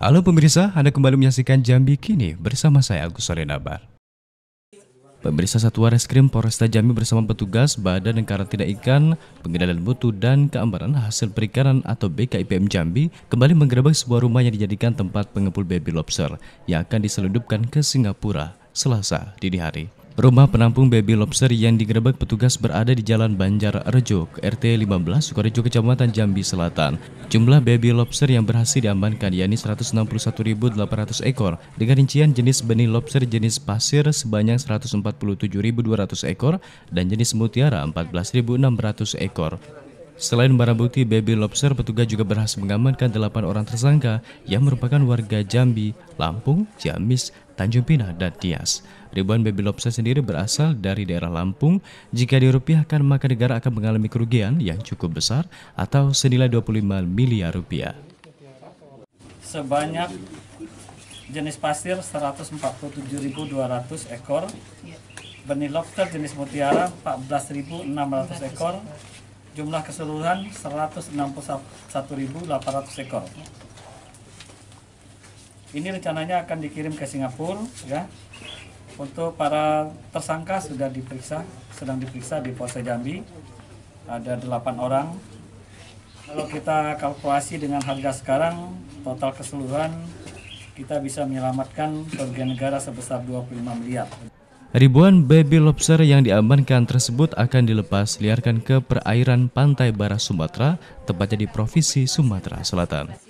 Halo pemirsa, Anda kembali menyaksikan Jambi Kini bersama saya Agus Sorenabar. Pemirsa Satuan Reskrim Polresta Jambi bersama petugas Badan dan Karantina Ikan, Pengendalian Mutu dan Keamanan Hasil Perikanan atau BKIPM Jambi kembali menggerebek sebuah rumah yang dijadikan tempat pengepul baby lobster yang akan diselundupkan ke Singapura Selasa dini hari. Rumah penampung baby lobster yang digerebek petugas berada di Jalan Banjar Rejo, RT 15, Sukorejo, Kecamatan Jambi Selatan. Jumlah baby lobster yang berhasil diamankan yakni 161.800 ekor dengan rincian jenis benih lobster jenis pasir sebanyak 147.200 ekor dan jenis mutiara 14.600 ekor. Selain barang bukti baby lobster, petugas juga berhasil mengamankan delapan orang tersangka yang merupakan warga Jambi, Lampung, Ciamis, Tanjung Pinang, dan Tias. Ribuan baby lobster sendiri berasal dari daerah Lampung. Jika dirupiahkan, maka negara akan mengalami kerugian yang cukup besar atau senilai 25 miliar rupiah. Sebanyak jenis pasir 147.200 ekor, iya. benih lobster jenis mutiara 14.600 ekor, jumlah keseluruhan 161.800 ekor. Ya. Ini rencananya akan dikirim ke Singapura ya. Untuk para tersangka sudah diperiksa, sedang diperiksa di Polsek Jambi. Ada 8 orang. Kalau kita kalkulasi dengan harga sekarang, total keseluruhan kita bisa menyelamatkan kerugian negara sebesar 25 miliar. Ribuan baby lobster yang diamankan tersebut akan dilepas liarkan ke perairan pantai barat Sumatera, tepatnya di Provinsi Sumatera Selatan.